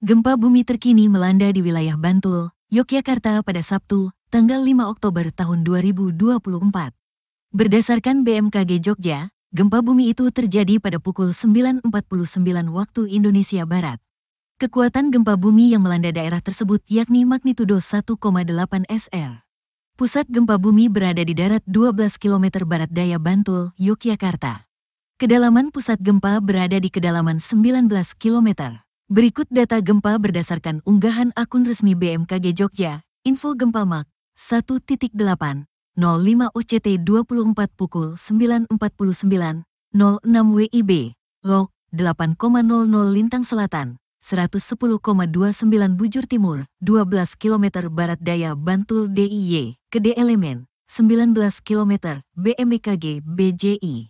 Gempa bumi terkini melanda di wilayah Bantul, Yogyakarta pada Sabtu, tanggal 5 Oktober tahun 2024. Berdasarkan BMKG Jogja, gempa bumi itu terjadi pada pukul 9.49 waktu Indonesia Barat. Kekuatan gempa bumi yang melanda daerah tersebut yakni magnitudo 1,8 SL. Pusat gempa bumi berada di darat 12 km barat daya Bantul, Yogyakarta. Kedalaman pusat gempa berada di kedalaman 19 km. Berikut data gempa berdasarkan unggahan akun resmi BMKG Jogja, info gempa mak 1.8, OCT 24 pukul 9.49, WIB, log 8,00 lintang selatan, 110,29 bujur timur, 12 km barat daya Bantul DIY, Kede Elemen, 19 km BMKG BJI.